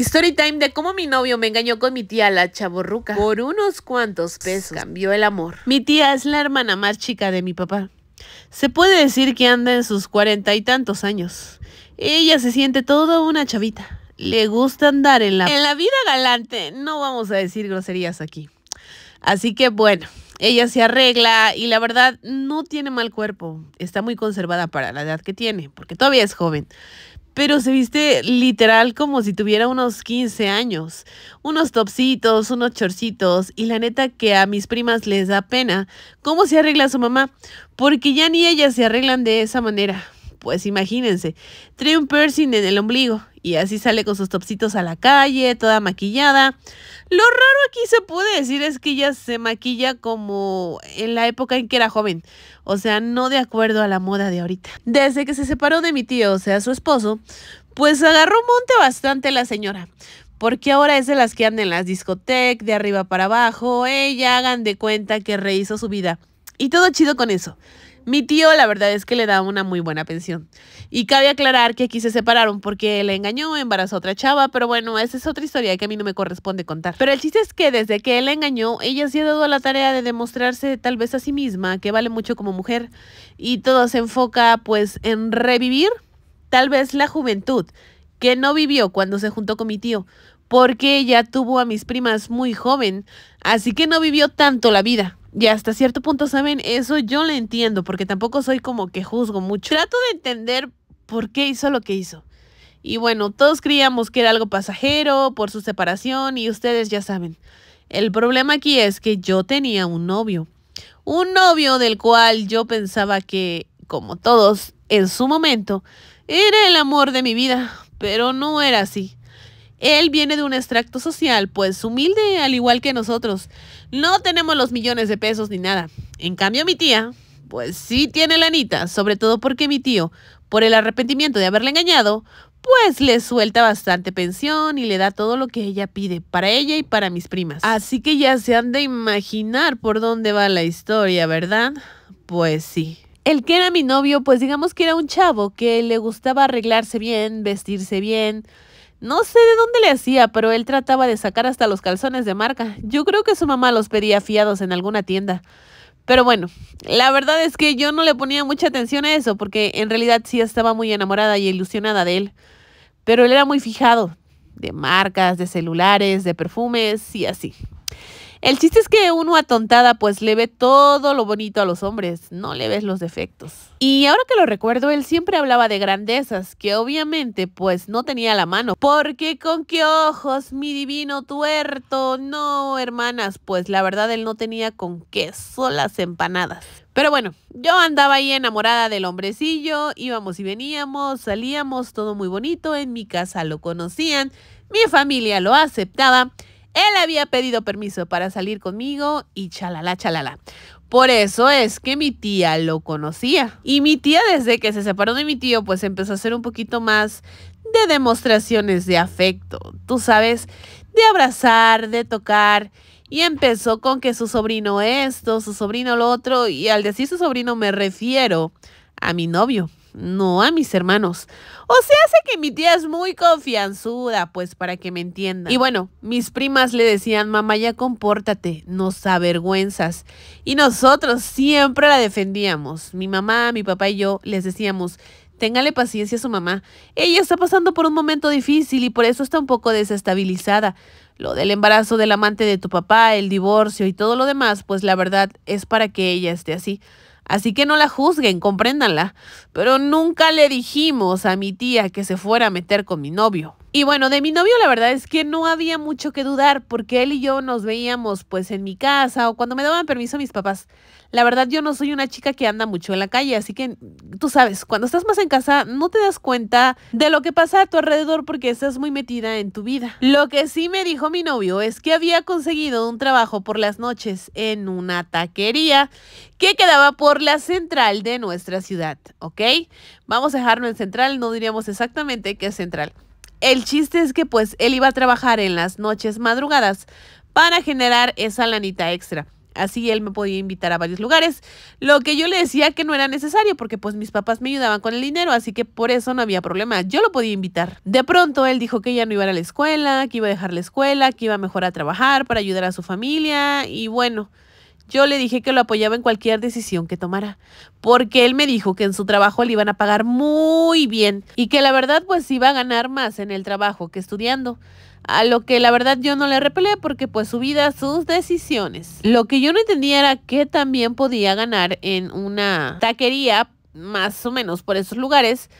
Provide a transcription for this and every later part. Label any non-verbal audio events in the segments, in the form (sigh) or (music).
Story time de cómo mi novio me engañó con mi tía la chaborruca. Por unos cuantos pesos cambió el amor. Mi tía es la hermana más chica de mi papá. Se puede decir que anda en sus cuarenta y tantos años. Ella se siente toda una chavita. Le gusta andar en la... En la vida galante. No vamos a decir groserías aquí. Así que bueno, ella se arregla y la verdad no tiene mal cuerpo. Está muy conservada para la edad que tiene, porque todavía es joven pero se viste literal como si tuviera unos 15 años. Unos topsitos, unos chorcitos, y la neta que a mis primas les da pena cómo se arregla su mamá, porque ya ni ellas se arreglan de esa manera. Pues imagínense, trae un piercing en el ombligo, y así sale con sus topsitos a la calle, toda maquillada. Lo raro aquí se puede decir es que ella se maquilla como en la época en que era joven. O sea, no de acuerdo a la moda de ahorita. Desde que se separó de mi tío, o sea, su esposo, pues agarró monte bastante la señora. Porque ahora es de las que andan en las discotecas, de arriba para abajo. Ella hagan de cuenta que rehizo su vida. Y todo chido con eso. Mi tío, la verdad es que le daba una muy buena pensión. Y cabe aclarar que aquí se separaron porque le engañó, embarazó a otra chava, pero bueno, esa es otra historia que a mí no me corresponde contar. Pero el chiste es que desde que él la engañó, ella se ha dado la tarea de demostrarse tal vez a sí misma que vale mucho como mujer y todo se enfoca pues en revivir tal vez la juventud que no vivió cuando se juntó con mi tío, porque ella tuvo a mis primas muy joven, así que no vivió tanto la vida. Y hasta cierto punto, ¿saben? Eso yo lo entiendo, porque tampoco soy como que juzgo mucho. Trato de entender por qué hizo lo que hizo. Y bueno, todos creíamos que era algo pasajero por su separación y ustedes ya saben. El problema aquí es que yo tenía un novio. Un novio del cual yo pensaba que, como todos, en su momento, era el amor de mi vida, pero no era así. Él viene de un extracto social, pues humilde al igual que nosotros. No tenemos los millones de pesos ni nada. En cambio, mi tía, pues sí tiene la anita. sobre todo porque mi tío, por el arrepentimiento de haberle engañado, pues le suelta bastante pensión y le da todo lo que ella pide, para ella y para mis primas. Así que ya se han de imaginar por dónde va la historia, ¿verdad? Pues sí. El que era mi novio, pues digamos que era un chavo que le gustaba arreglarse bien, vestirse bien, no sé de dónde le hacía, pero él trataba de sacar hasta los calzones de marca. Yo creo que su mamá los pedía fiados en alguna tienda. Pero bueno, la verdad es que yo no le ponía mucha atención a eso, porque en realidad sí estaba muy enamorada y ilusionada de él. Pero él era muy fijado, de marcas, de celulares, de perfumes y así. El chiste es que uno atontada pues le ve todo lo bonito a los hombres, no le ves los defectos. Y ahora que lo recuerdo, él siempre hablaba de grandezas que obviamente pues no tenía la mano, porque con qué ojos, mi divino tuerto, no hermanas, pues la verdad él no tenía con qué, solas empanadas. Pero bueno, yo andaba ahí enamorada del hombrecillo, íbamos y veníamos, salíamos, todo muy bonito, en mi casa lo conocían, mi familia lo aceptaba. Él había pedido permiso para salir conmigo y chalala, chalala. Por eso es que mi tía lo conocía. Y mi tía desde que se separó de mi tío, pues empezó a hacer un poquito más de demostraciones de afecto. Tú sabes, de abrazar, de tocar. Y empezó con que su sobrino esto, su sobrino lo otro. Y al decir su sobrino me refiero a mi novio no a mis hermanos. O sea, hace que mi tía es muy confianzuda, pues para que me entiendan. Y bueno, mis primas le decían, mamá, ya compórtate, nos avergüenzas. Y nosotros siempre la defendíamos. Mi mamá, mi papá y yo les decíamos, Téngale paciencia a su mamá. Ella está pasando por un momento difícil y por eso está un poco desestabilizada. Lo del embarazo del amante de tu papá, el divorcio y todo lo demás, pues la verdad es para que ella esté así. Así que no la juzguen, compréndanla. Pero nunca le dijimos a mi tía que se fuera a meter con mi novio. Y bueno, de mi novio la verdad es que no había mucho que dudar porque él y yo nos veíamos pues en mi casa o cuando me daban permiso mis papás. La verdad yo no soy una chica que anda mucho en la calle, así que tú sabes, cuando estás más en casa no te das cuenta de lo que pasa a tu alrededor porque estás muy metida en tu vida. Lo que sí me dijo mi novio es que había conseguido un trabajo por las noches en una taquería que quedaba por la central de nuestra ciudad, ¿ok? Vamos a dejarlo en central, no diríamos exactamente qué es central. El chiste es que pues él iba a trabajar en las noches madrugadas para generar esa lanita extra. Así él me podía invitar a varios lugares, lo que yo le decía que no era necesario porque pues mis papás me ayudaban con el dinero, así que por eso no había problema, yo lo podía invitar. De pronto él dijo que ya no iba a la escuela, que iba a dejar la escuela, que iba mejor a trabajar para ayudar a su familia y bueno, yo le dije que lo apoyaba en cualquier decisión que tomara, porque él me dijo que en su trabajo le iban a pagar muy bien y que la verdad pues iba a ganar más en el trabajo que estudiando. A lo que la verdad yo no le repelé porque pues su vida, sus decisiones. Lo que yo no entendía era que también podía ganar en una taquería, más o menos por esos lugares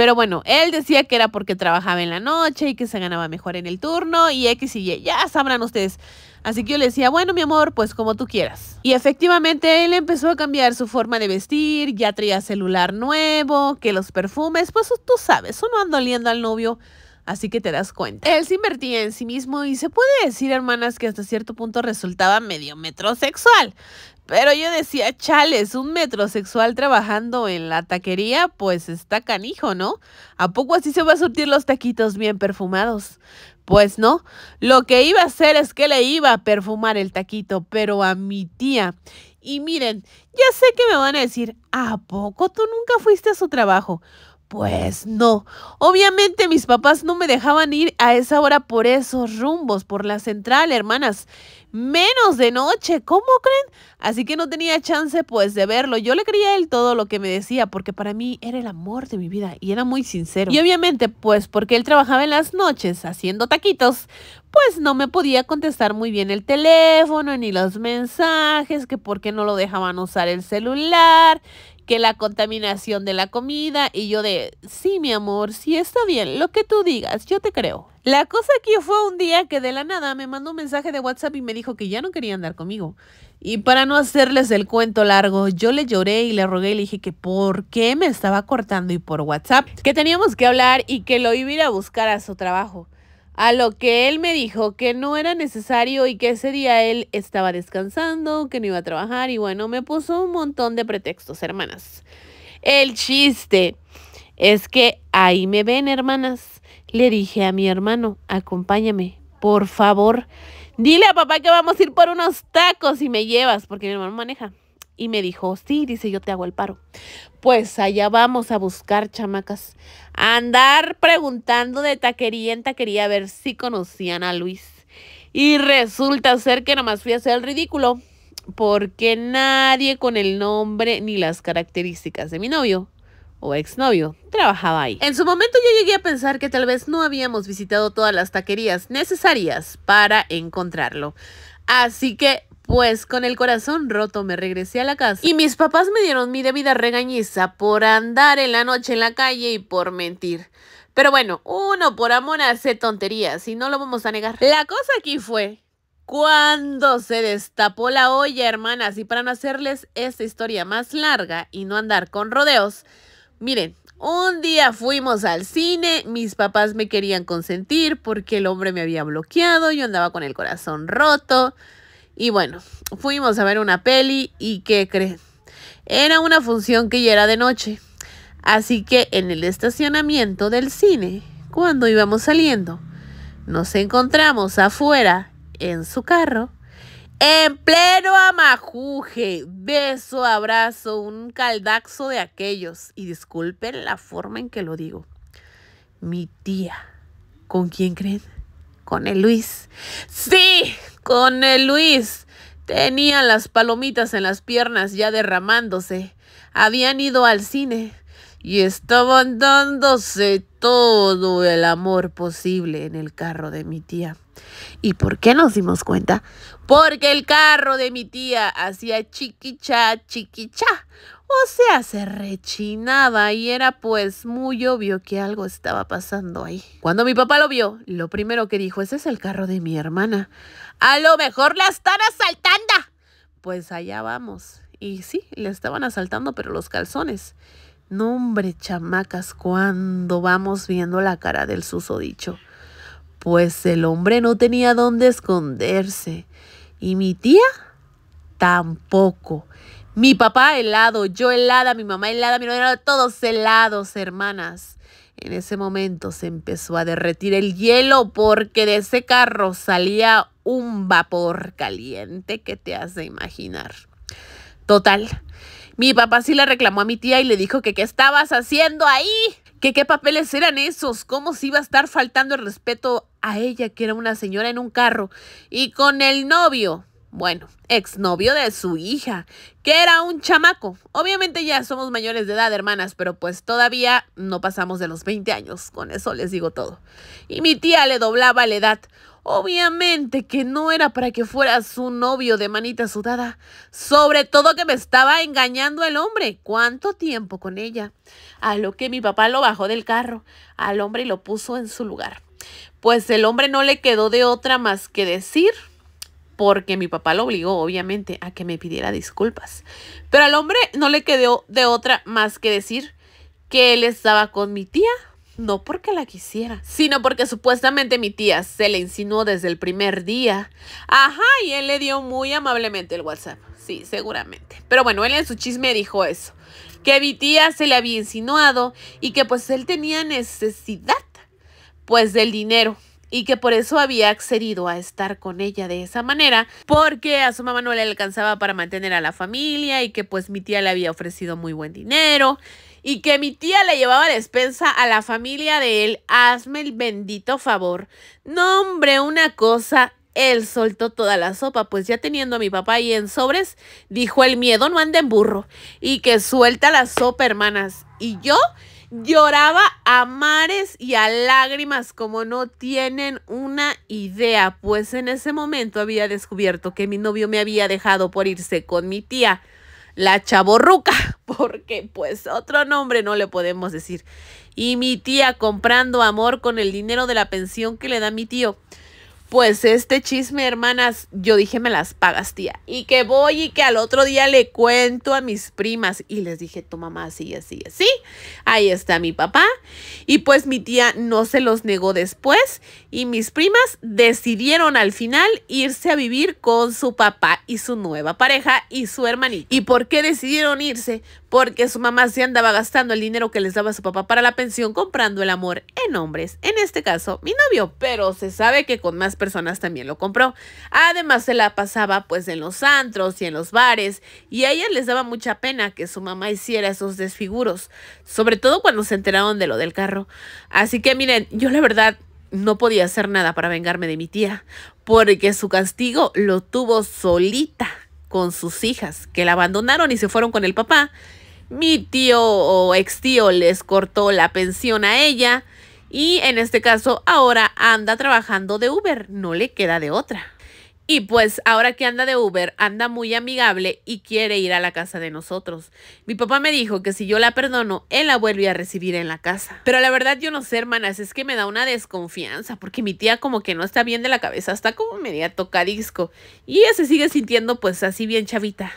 pero bueno, él decía que era porque trabajaba en la noche y que se ganaba mejor en el turno y X y Y, ya sabrán ustedes. Así que yo le decía, bueno, mi amor, pues como tú quieras. Y efectivamente él empezó a cambiar su forma de vestir, ya traía celular nuevo, que los perfumes, pues tú sabes, uno anda oliendo al novio. Así que te das cuenta. Él se invertía en sí mismo y se puede decir, hermanas, que hasta cierto punto resultaba medio metrosexual. Pero yo decía, chales, un metrosexual trabajando en la taquería, pues está canijo, ¿no? ¿A poco así se va a surtir los taquitos bien perfumados? Pues no, lo que iba a hacer es que le iba a perfumar el taquito, pero a mi tía. Y miren, ya sé que me van a decir, ¿a poco tú nunca fuiste a su trabajo? Pues no. Obviamente mis papás no me dejaban ir a esa hora por esos rumbos, por la central, hermanas. Menos de noche, ¿cómo creen? Así que no tenía chance pues de verlo. Yo le creía a él todo lo que me decía porque para mí era el amor de mi vida y era muy sincero. Y obviamente pues porque él trabajaba en las noches haciendo taquitos, pues no me podía contestar muy bien el teléfono ni los mensajes, que por qué no lo dejaban usar el celular, que la contaminación de la comida y yo de, sí mi amor, sí está bien, lo que tú digas, yo te creo. La cosa aquí fue un día que de la nada me mandó un mensaje de WhatsApp y me dijo que ya no quería andar conmigo. Y para no hacerles el cuento largo, yo le lloré y le rogué y le dije que por qué me estaba cortando y por WhatsApp, que teníamos que hablar y que lo iba a ir a buscar a su trabajo. A lo que él me dijo que no era necesario y que ese día él estaba descansando, que no iba a trabajar y bueno, me puso un montón de pretextos, hermanas. El chiste es que ahí me ven, hermanas. Le dije a mi hermano, acompáñame, por favor. Dile a papá que vamos a ir por unos tacos y me llevas, porque mi hermano maneja. Y me dijo, sí, dice, yo te hago el paro. Pues allá vamos a buscar, chamacas. andar preguntando de taquería en taquería a ver si conocían a Luis. Y resulta ser que nomás fui a hacer el ridículo. Porque nadie con el nombre ni las características de mi novio o exnovio, trabajaba ahí. En su momento yo llegué a pensar que tal vez no habíamos visitado todas las taquerías necesarias para encontrarlo. Así que pues con el corazón roto me regresé a la casa y mis papás me dieron mi debida regañiza por andar en la noche en la calle y por mentir. Pero bueno, uno por amor hace tonterías y no lo vamos a negar. La cosa aquí fue cuando se destapó la olla, hermanas, y para no hacerles esta historia más larga y no andar con rodeos, miren, un día fuimos al cine, mis papás me querían consentir porque el hombre me había bloqueado, yo andaba con el corazón roto. Y bueno, fuimos a ver una peli y ¿qué creen? Era una función que ya era de noche. Así que en el estacionamiento del cine, cuando íbamos saliendo, nos encontramos afuera en su carro, en pleno amajuje, beso, abrazo, un caldaxo de aquellos. Y disculpen la forma en que lo digo. Mi tía, ¿con quién creen? con el Luis. Sí, con el Luis. Tenía las palomitas en las piernas ya derramándose. Habían ido al cine y estaban dándose todo el amor posible en el carro de mi tía. ¿Y por qué nos dimos cuenta? Porque el carro de mi tía hacía chiquicha, chiquicha o sea, se rechinaba y era pues muy obvio que algo estaba pasando ahí. Cuando mi papá lo vio, lo primero que dijo, ese es el carro de mi hermana. A lo mejor la están asaltando. Pues allá vamos. Y sí, le estaban asaltando, pero los calzones. No, hombre, chamacas, cuando vamos viendo la cara del susodicho. Pues el hombre no tenía dónde esconderse. Y mi tía tampoco. Mi papá helado, yo helada, mi mamá helada, mi novia todos helados, hermanas. En ese momento se empezó a derretir el hielo porque de ese carro salía un vapor caliente que te hace imaginar. Total, mi papá sí le reclamó a mi tía y le dijo que qué estabas haciendo ahí, que qué papeles eran esos, cómo se iba a estar faltando el respeto a ella, que era una señora en un carro, y con el novio bueno, exnovio de su hija, que era un chamaco. Obviamente ya somos mayores de edad, hermanas, pero pues todavía no pasamos de los 20 años, con eso les digo todo. Y mi tía le doblaba la edad. Obviamente que no era para que fuera su novio de manita sudada, sobre todo que me estaba engañando el hombre. ¿Cuánto tiempo con ella? A lo que mi papá lo bajó del carro al hombre y lo puso en su lugar. Pues el hombre no le quedó de otra más que decir porque mi papá lo obligó, obviamente, a que me pidiera disculpas. Pero al hombre no le quedó de otra más que decir que él estaba con mi tía, no porque la quisiera, sino porque supuestamente mi tía se le insinuó desde el primer día. Ajá, y él le dio muy amablemente el WhatsApp. Sí, seguramente. Pero bueno, él en su chisme dijo eso, que mi tía se le había insinuado y que pues él tenía necesidad pues del dinero y que por eso había accedido a estar con ella de esa manera, porque a su mamá no le alcanzaba para mantener a la familia y que pues mi tía le había ofrecido muy buen dinero y que mi tía le llevaba despensa a la familia de él. Hazme el bendito favor. Nombre una cosa. Él soltó toda la sopa, pues ya teniendo a mi papá ahí en sobres, dijo el miedo no anda en burro y que suelta la sopa, hermanas. Y yo Lloraba a mares y a lágrimas como no tienen una idea, pues en ese momento había descubierto que mi novio me había dejado por irse con mi tía, la chaborruca, (laughs) porque pues otro nombre no le podemos decir. Y mi tía comprando amor con el dinero de la pensión que le da mi tío. Pues este chisme, hermanas, yo dije me las pagas, tía. Y que voy y que al otro día le cuento a mis primas. Y les dije, tu mamá así, así, así. Ahí está mi papá. Y pues mi tía no se los negó después. Y mis primas decidieron al final irse a vivir con su papá y su nueva pareja y su hermanita. ¿Y por qué decidieron irse? porque su mamá se andaba gastando el dinero que les daba su papá para la pensión comprando el amor en hombres, en este caso mi novio, pero se sabe que con más personas también lo compró. Además se la pasaba pues en los antros y en los bares y a ella les daba mucha pena que su mamá hiciera esos desfiguros, sobre todo cuando se enteraron de lo del carro. Así que miren, yo la verdad no podía hacer nada para vengarme de mi tía, porque su castigo lo tuvo solita con sus hijas, que la abandonaron y se fueron con el papá mi tío o ex tío les cortó la pensión a ella y en este caso ahora anda trabajando de Uber, no le queda de otra. Y pues ahora que anda de Uber, anda muy amigable y quiere ir a la casa de nosotros. Mi papá me dijo que si yo la perdono, él la vuelve a recibir en la casa. Pero la verdad yo no sé, hermanas, es que me da una desconfianza porque mi tía como que no está bien de la cabeza, está como media tocadisco. Y ella se sigue sintiendo pues así bien chavita.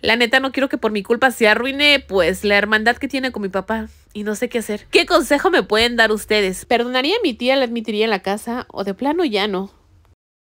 La neta no quiero que por mi culpa se arruine pues la hermandad que tiene con mi papá y no sé qué hacer. ¿Qué consejo me pueden dar ustedes? ¿Perdonaría a mi tía, la admitiría en la casa o de plano ya no?